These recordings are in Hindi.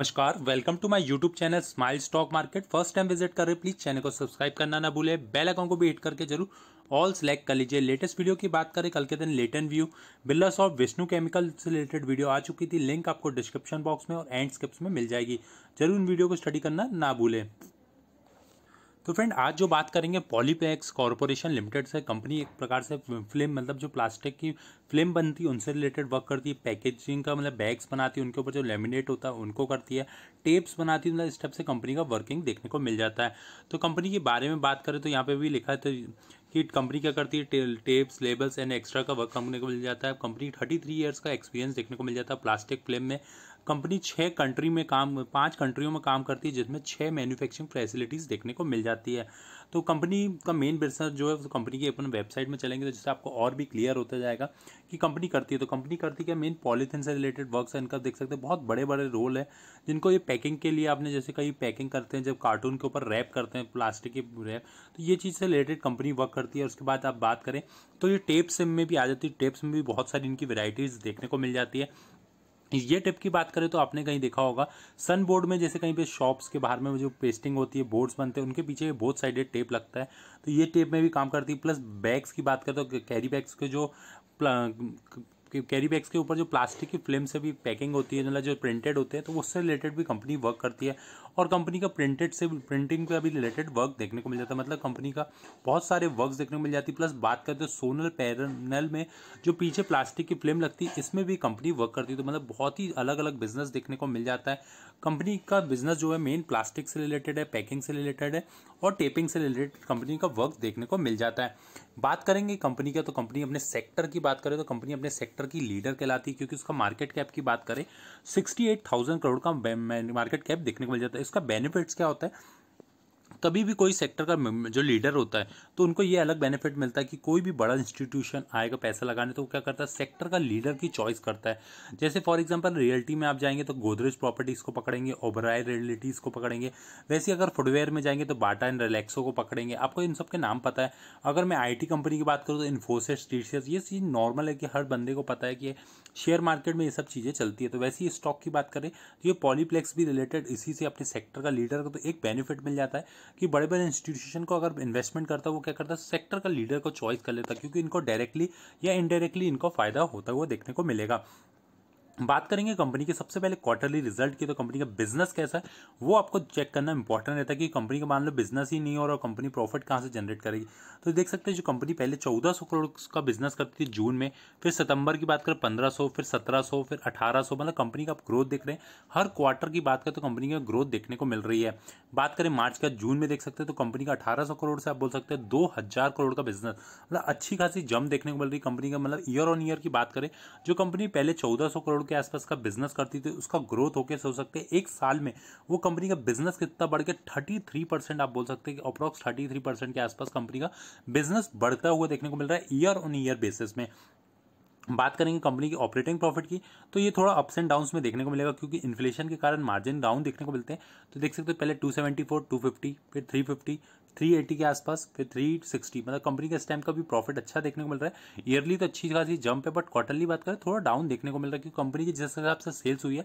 नमस्कार welcome to my YouTube channel smile stock market first time visit कर रहे प्लीज चैनल को सब्सक्राइब करना ना भूले बेल अकाउंट को भी हिट करके जरूर ऑल सेलेक्ट कर लीजिए लेटेस्ट वीडियो की बात करें कल के दिन लेटन व्यू बिल्ला ऑफ विष्णु केमिकल से रिलेटेड वीडियो आ चुकी थी लिंक आपको डिस्क्रिप्शन बॉक्स में और एंड स्क्रिप्ट में मिल जाएगी जरूर इन वीडियो को स्टडी करना ना भूलें तो फ्रेंड आज जो बात करेंगे पॉलीपैक्स कॉरपोरेशन लिमिटेड से कंपनी एक प्रकार से फिल्म मतलब जो प्लास्टिक की फिल्म बनती है उनसे रिलेटेड वर्क करती है पैकेजिंग का मतलब बैग्स बनाती है उनके ऊपर जो लेमिनेट होता है उनको करती है टेप्स बनाती है मतलब इस टाइप से कंपनी का वर्किंग देखने को मिल जाता है तो कंपनी के बारे में बात करें तो यहाँ पर भी लिखा है तो कि कंपनी क्या करती है टे, टेप्स लेबल्स एंड एक्स्ट्रा का वर्क कंपनी को मिल जाता है कंपनी थर्टी थ्री ईयर्स का एक्सपीरियंस देखने को मिल जाता है प्लास्टिक फिल्म में कंपनी छः कंट्री में काम पांच कंट्रियों में काम करती है जिसमें छः मैन्युफैक्चरिंग फैसिलिटीज़ देखने को मिल जाती है तो कंपनी का मेन बिजनेस जो है उस कंपनी की अपन वेबसाइट में चलेंगे तो जिससे आपको और भी क्लियर होता जाएगा कि कंपनी करती है तो कंपनी करती है मेन पॉलीथिन से रिलेटेड वर्क है इनका देख सकते हैं बहुत बड़े बड़े रोल है जिनको ये पैकिंग के लिए आपने जैसे कहीं पैकिंग करते हैं जब कार्टून के ऊपर रैप करते हैं प्लास्टिक के रैप तो ये चीज़ से रिलेटेड कंपनी वर्क करती है और उसके बाद आप बात करें तो ये टेप्स में भी आ जाती है टेप्स में भी बहुत सारी इनकी वेराइटीज़ देखने को मिल जाती है ये टिप की बात करें तो आपने कहीं देखा होगा सन बोर्ड में जैसे कहीं पे शॉप्स के बाहर में जो पेस्टिंग होती है बोर्ड्स बनते हैं उनके पीछे बहुत साइडेड टेप लगता है तो ये टेप में भी काम करती है प्लस बैग्स की बात करें तो कैरी बैग्स के जो कैरी बैग्स के ऊपर जो प्लास्टिक की फिल्म से भी पैकिंग होती है मतलब जो प्रिंटेड होते हैं तो उससे रिलेटेड भी कंपनी वर्क करती है और कंपनी का प्रिंटेड से प्रिंटिंग का भी रिलेटेड वर्क देखने को मिल जाता है मतलब कंपनी का बहुत सारे वर्क देखने को मिल जाती है प्लस बात करते हैं सोनल पैरनल में जो पीछे प्लास्टिक की फिल्म लगती है इसमें भी कंपनी वर्क करती है तो मतलब बहुत ही अलग अलग बिजनेस देखने को मिल जाता है कंपनी का बिजनेस जो है मेन प्लास्टिक से रिलेटेड है पैकिंग से रिलेटेड है और टेपिंग से रिलेटेड कंपनी का वर्क देखने को मिल जाता है बात करेंगे कंपनी का तो कंपनी अपने सेक्टर की बात करें तो कंपनी अपने सेक्टर सेक्टर की लीडर कहलाती है क्योंकि उसका मार्केट कैप की बात करें सिक्सटी एट थाउजेंड करोड़ का मार्केट कैप देखने को मिल जाता है इसका बेनिफिट्स क्या होता है कभी भी कोई सेक्टर का जो लीडर होता है तो उनको ये अलग बेनिफिट मिलता है कि कोई भी बड़ा इंस्टीट्यूशन आएगा पैसा लगाने तो वो क्या करता है सेक्टर का लीडर की चॉइस करता है जैसे फॉर एग्जाम्पल रियल्टी में आप जाएंगे तो गोदरेज प्रॉपर्टीज़ को पकड़ेंगे ओबराय रियलिटीज़ को पकड़ेंगे वैसे अगर फुटवेयर में जाएंगे तो बाटा एंड रिलैक्सो को पकड़ेंगे आपको इन सब के नाम पता है अगर मैं आई कंपनी की बात करूँ तो इन्फोसिस टीसीएस ये चीज़ नॉर्मल है कि हर बंदे को पता है कि शेयर मार्केट में ये सब चीज़ें चलती है तो वैसे ही स्टॉक की बात करें तो ये पॉलीप्लेक्स भी रिलेटेड इसी से अपने सेक्टर का लीडर का तो एक बेनिफिट मिल जाता है कि बड़े बड़े इंस्टीट्यूशन को अगर इन्वेस्टमेंट करता है वो क्या करता है सेक्टर का लीडर को चॉइस कर लेता क्योंकि इनको डायरेक्टली या इनडायरेक्टली इनको फायदा होता हुआ देखने को मिलेगा बात करेंगे कंपनी के सबसे पहले क्वार्टरली रिजल्ट की तो कंपनी का बिजनेस कैसा है वो आपको चेक करना इंपॉर्टेंट रहता है कि कंपनी का मान लो बिजनेस ही नहीं हो रहा कंपनी प्रॉफिट कहाँ से जनरेट करेगी तो देख सकते हैं जो कंपनी पहले 1400 करोड़ का बिजनेस करती थी जून में फिर सितंबर की बात करें पंद्रह फिर सत्रह फिर अठारह मतलब कंपनी का आप ग्रोथ देख रहे हैं हर क्वार्टर की बात करें तो कंपनी का ग्रोथ देखने को मिल रही है बात करें मार्च का जून में देख सकते हैं तो कंपनी का अठारह करोड़ से आप बोल सकते हैं दो करोड़ का बिजनेस मतलब अच्छी खासी जम देखने को मिल रही है कंपनी का मतलब ईयर ऑन ईयर की बात करें जो कंपनी पहले चौदह करोड़ के आसपास का बिजनेस करती थी उसका ग्रोथ होकर सोच सकते हैं एक साल में वो कंपनी का बिजनेस कितना बढ़ के थर्टी थ्री परसेंट आप बोल सकते हैं कि अप्रॉक्स थर्टी थ्री परसेंट के आसपास कंपनी का बिजनेस बढ़ता हुआ देखने को मिल रहा है ईयर ऑन ईयर बेसिस में बात करेंगे कंपनी की ऑपरेटिंग प्रॉफिट की तो ये थोड़ा अप्स एंड डाउन्स में देखने को मिलेगा क्योंकि इन्फ्लेशन के कारण मार्जिन डाउन देखने को मिलते हैं तो देख सकते हो पहले 274, 250, फिर 350, 380 के आसपास फिर 360 मतलब कंपनी के इस टाइम का भी प्रॉफिट अच्छा देखने को मिल रहा है ईयरली तो अच्छी खासी जंप है बट क्वार्टरली बात करें थोड़ा डाउन देखने को मिल रहा है क्योंकि कंपनी की जिस हिसाब से सेल्स हुई है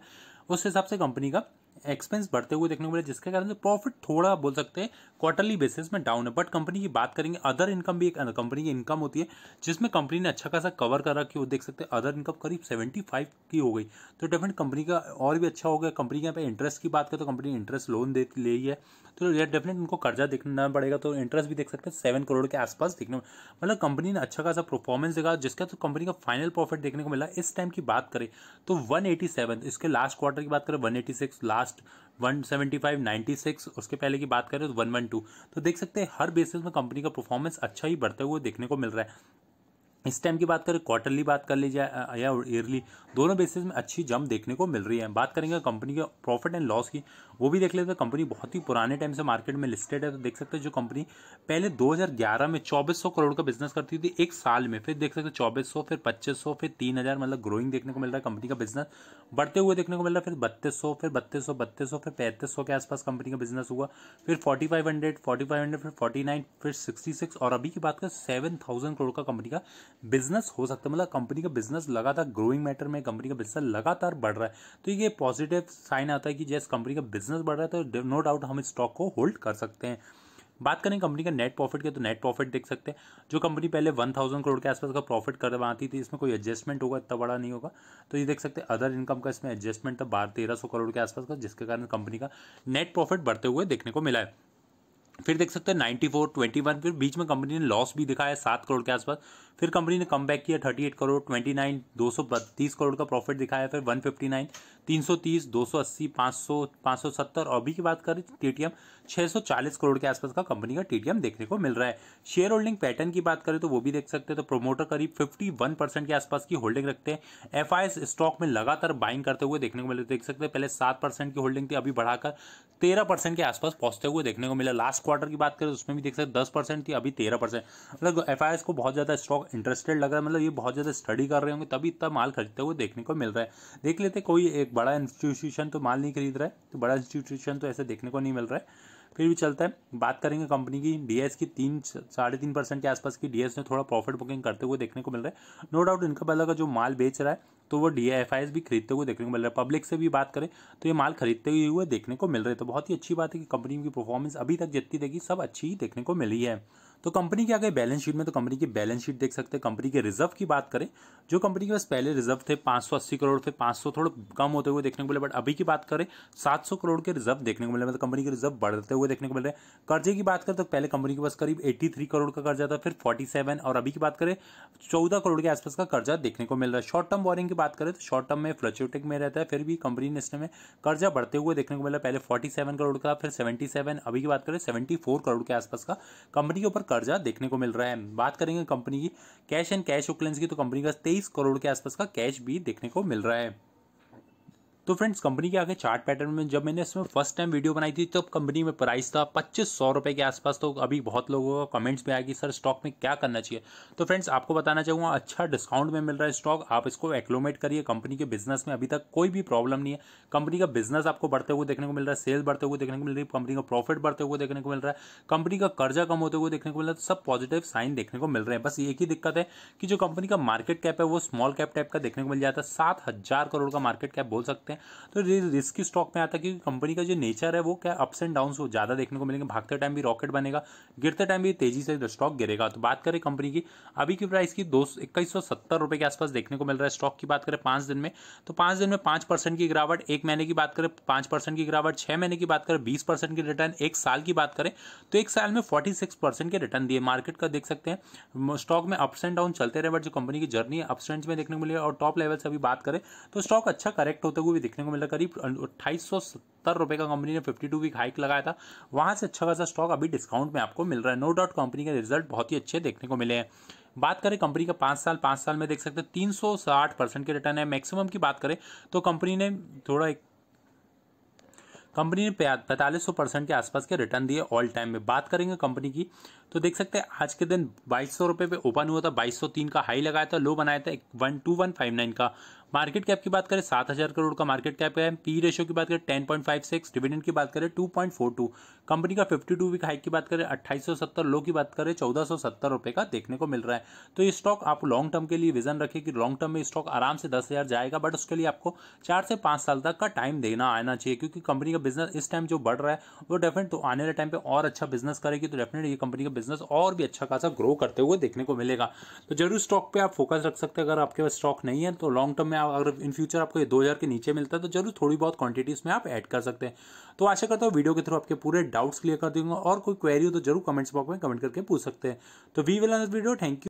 उस हिसाब से कंपनी का एक्सपेंस बढ़ते हुए देखने को मिले जिसके कारण से प्रॉफिट थोड़ा बोल सकते हैं क्वार्टरली बेसिस में डाउन है बट कंपनी की बात करेंगे अदर इनकम भी एक कंपनी की इनकम होती है जिसमें कंपनी ने अच्छा खासा कवर कर रखी हो देख सकते हैं अदर इनकम करीब सेवेंटी फाइव की हो गई तो डेफिनेट कंपनी का और भी अच्छा हो गया कंपनी के यहाँ पर इंटरेस्ट की बात करें तो कंपनी इंटरेस्ट लोन दे ले है तो डेफिनेट उनको कर्जा देखना पड़ेगा तो इंटरेस्ट भी देख सकते हैं सेवन करोड़ के आसपास देखने मतलब कंपनी ने अच्छा खासा परफॉर्मेंस देखा जिसका तो कंपनी का फाइनल प्रॉफिट देखने को मिला इस टाइम की बात करें तो वन इसके लास्ट क्वार्टर की बात करें वन लास्ट लास्ट 175, 96 उसके पहले की बात करें तो 112 तो देख सकते हैं हर बेसिस में कंपनी का परफॉर्मेंस अच्छा ही बढ़ते हुए देखने को मिल रहा है इस टाइम की बात करें क्वार्टरली बात कर लीजिए या ईयरली दोनों बेसिस में अच्छी जंप देखने को मिल रही है बात करेंगे कंपनी के प्रॉफिट एंड लॉस की वो भी देख लेते हैं कंपनी बहुत ही पुराने टाइम से मार्केट में लिस्टेड है तो देख सकते हैं जो कंपनी पहले 2011 में 2400 करोड़ का बिजनेस करती थी एक साल में फिर देख सकते चौबीस सौ फिर पच्चीस फिर तीन मतलब ग्रोइंग देखने को मिल रहा है कंपनी का बिजनेस बढ़ते हुए देखने को मिल रहा है फिर बत्तीस फिर बत्तीस बत्तीस फिर पैंतीस के आसपास कंपनी का बिजनेस हुआ फिर forty five hundred forty five hundred फिर फोर्टी नाइन फिर सिक्सटी सिक्स और अभी की बात करें सेवन थाउजेंड करोड़ का कंपनी का बिजनेस हो सकता है मतलब कंपनी का बिजनेस लगातार ग्रोइंग मैटर में कंपनी का बिजनेस लगातार बढ़ रहा है तो ये पॉजिटिव साइन आता है कि जैसे कंपनी का बिजनेस बढ़ रहा है तो नो डाउट हम स्टॉक को होल्ड कर सकते हैं बात करें कंपनी का नेट प्रॉफिट के तो नेट प्रॉफिट देख सकते हैं जो कंपनी पहले वन थाउजेंड करोड़ के आसपास का प्रॉफिट करवाती थी इसमें कोई एडजस्टमेंट होगा इतना बड़ा नहीं होगा तो ये देख सकते हैं अदर इनकम का इसमें एडजस्टमेंट था बारह तेरह सौ करोड़ के आसपास का जिसके कारण कंपनी का नेट प्रॉफिट बढ़ते हुए देखने को मिला है फिर देख सकते हैं नाइन्टी फोर ट्वेंटी वन फिर बीच में कंपनी ने लॉस भी दिखाया सात करोड़ के आसपास फिर कंपनी ने कम बैक किया thirty eight crore twenty nine दो सौ बत्तीस करोड़ का प्रॉफिट दिखाया फिर वन फिफ्टी नाइन तीन सौ तीस दो सौ अस्सी पाँच सौ पाँच सौ सत्तर और अभी की बात करें टीटीएम तो छः सौ चालीस करोड़ के आसपास का कंपनी का टीटीएम देखने को मिल रहा है शेयर होल्डिंग पैटर्न की बात करें तो वो भी देख सकते हैं तो प्रोमोटर करीब फिफ्टी वन परसेंट के आसपास की होल्डिंग रखते हैं एफ स्टॉक में लगातार बाइंग करते हुए देखने को मिले देख सकते हैं पहले सात परसेंट की होल्डिंग थी अभी बढ़ाकर तेरह परसेंट के आसपास पहुंचते हुए देखने को मिला लास्ट क्वार्टर की बात करें तो उसमें भी देख सकते दस परसेंट थी अभी तेरह परसेंट मतलब एफ को बहुत ज़्यादा स्टॉक इंटरेस्टेड लग रहा है मतलब ये बहुत ज़्यादा स्टडी कर रहे होंगे तभी इतना माल खरीदते हुए देखने को मिल रहा है देख लेते कोई एक बड़ा इंस्टीट्यूशन तो माल नहीं खरीद रहा है तो बड़ा इंस्टीट्यूशन तो ऐसे देखने को नहीं मिल रहा है फिर भी चलता है बात करेंगे कंपनी की डीएस की तीन साढ़े तीन परसेंट के आसपास की डीएस ने थोड़ा प्रॉफिट बुकिंग करते हुए देखने को मिल रहा है नो डाउट इनका पहला का जो माल बेच रहा है तो वो डी भी खरीदते हुए देखने को मिल रहा है पब्लिक से भी बात करें तो ये माल खरीदते हुए देखने को मिल रहे तो बहुत ही अच्छी बात है कि कंपनी की परफॉर्मेंस अभी तक जितनी देगी सब अच्छी ही देखने को मिली है तो कंपनी के आगे बैलेंस शीट में तो कंपनी की बैलेंस शीट देख सकते हैं कंपनी के रिजर्व की बात करें जो कंपनी के पास पहले रिजर्व थे 580 करोड़ थे 500 थोड़े कम होते हुए देखने को मिले बट अभी की बात करें 700 करोड़ के रिजर्व देखने को मिले मतलब कंपनी के रिजर्व बढ़ते हुए देखने को मिल रहे हैं कर्जे की बात करें तो पहले कंपनी के पास करीब एट्टी करोड़ का कर्जा था फिर फोर्टी और अभी की बात करें चौदह करोड़ के आसपास का कर्जा देखने को मिल रहा है शॉर्ट टर्म बोरिंग की बात करें तो शॉर्ट टर्म में फ्लक्चुएटिंग में रहता है फिर भी कंपनी ने इसमें कर्जा बढ़ते हुए देखने को मिला पहले 47 करोड़ का फिर 77 अभी की बात करें 74 करोड़ के आसपास का कंपनी के ऊपर कर्जा देखने को मिल रहा है बात करेंगे कंपनी की कैश एंड कैश उक्लेंस की तो कंपनी का तेईस करोड़ के आसपास का कैश भी देखने को मिल रहा है तो फ्रेंड्स कंपनी के आगे चार्ट पैटर्न में जब मैंने इसमें फर्स्ट टाइम वीडियो बनाई थी तब तो कंपनी में प्राइस था पच्चीस सौ रुपये के आसपास तो अभी बहुत लोगों का कमेंट्स में आया कि सर स्टॉक में क्या करना चाहिए तो फ्रेंड्स आपको बताना चाहूँगा अच्छा डिस्काउंट में मिल रहा है स्टॉक आप इसको एक्लोमेट करिए कंपनी के बिजनेस में अभी तक कोई भी प्रॉब्लम नहीं है कंपनी का बिजनेस आपको बढ़ते हुए देखने को मिल रहा है सेल बढ़ते हुए देखने को मिल रही है कंपनी का प्रॉफिट बढ़ते हुए देखने को मिल रहा है कंपनी का कर्जा कम होते हुए देखने को मिल रहा है तो सब पॉजिटिव साइन देखने को मिल रहे हैं बस एक ही दिक्कत है कि जो कंपनी का मार्केट कैप है वो स्मॉल कैप टाइप का देखने को मिल जाता है सात करोड़ का मार्केट कैप बोल सकते हैं हैं तो ये रिस्की स्टॉक में आता है क्योंकि कंपनी का जो नेचर है वो क्या अप्स एंड डाउन ज़्यादा देखने को मिलेंगे भागते टाइम भी रॉकेट बनेगा गिरते टाइम भी तेजी से स्टॉक गिरेगा तो बात करें कंपनी की अभी की प्राइस की दो सौ के आसपास देखने को मिल रहा है स्टॉक की बात करें पांच दिन में तो पांच दिन में पांच की गिरावट एक महीने की बात करें पांच की गिरावट छह महीने की बात करें बीस की रिटर्न एक साल की बात करें तो एक साल में फोर्टी के रिटर्न दिए मार्केट का देख सकते हैं स्टॉक में अप्स एंड डाउन चलते रहे बट जो कंपनी की जर्नी है अप्स में देखने को मिली और टॉप लेवल से अभी बात करें तो स्टॉक अच्छा करेक्ट होते हुए देखने को मिला करीब अट्ठाईस सौ का कंपनी ने फिफ्टी टू वीक हाइक लगाया था वहाँ से अच्छा खासा स्टॉक अभी डिस्काउंट में आपको मिल रहा है नो डाउट कंपनी के रिजल्ट बहुत ही अच्छे देखने को मिले हैं बात करें कंपनी का पाँच साल पाँच साल में देख सकते हैं तीन सौ साठ परसेंट के रिटर्न है मैक्सिमम की बात करें तो कंपनी ने थोड़ा एक कंपनी ने पैंतालीस सौ परसेंट के आसपास के रिटर्न दिए ऑल टाइम में बात करेंगे कंपनी की तो देख सकते हैं आज के दिन बाईस सौ रुपये पे ओपन हुआ था बाईस सौ तीन का हाई लगाया था लो बनाया था one two one five nine का मार्केट कैप की बात करें सात हजार करोड़ का मार्केट कैप है पी रेशियो की बात करें ten point five six dividend की बात करें two point four two company का फिफ्टी टू वीक हाइक की बात करें अट्ठाईस सौ सत्तर लो की बात करें चौदह सौ सत्तर रुपए का देखने को मिल रहा है तो ये स्टॉक आप लॉन्ग टर्म के लिए विजन रखें कि लॉन्ग टर्म में स्टॉक आराम से दस हजार जाएगा बट उसके लिए आपको चार से पांच साल तक का टाइम देना आना चाहिए क्योंकि कंपनी का बिजनेस इस टाइम जो बढ़ रहा है वो डेफिनेट तो आने वाले टाइम पर और अच्छा बिजनेस करेगी तो डेफिनेट ये कंपनी का बिजनेस और भी अच्छा खासा ग्रो करते हुए देखने को मिलेगा तो जरूर स्टॉक पे आप फोकस रख सकते हैं अगर आपके पास स्टॉक नहीं है तो लॉन्ग टर्म में अगर इन फ्यूचर आपको ये 2000 के नीचे मिलता है तो जरूर थोड़ी बहुत क्वांटिटी इसमें आप ऐड कर सकते हैं तो आशा करता हूँ वीडियो के थ्रू आपके पूरे डाउट्स क्लियर कर दूंगा और कोई क्वेरी हो तो जरूर कमेंट्स बॉक्स में कमेंट करके पूछ सकते हैं तो we will video thank you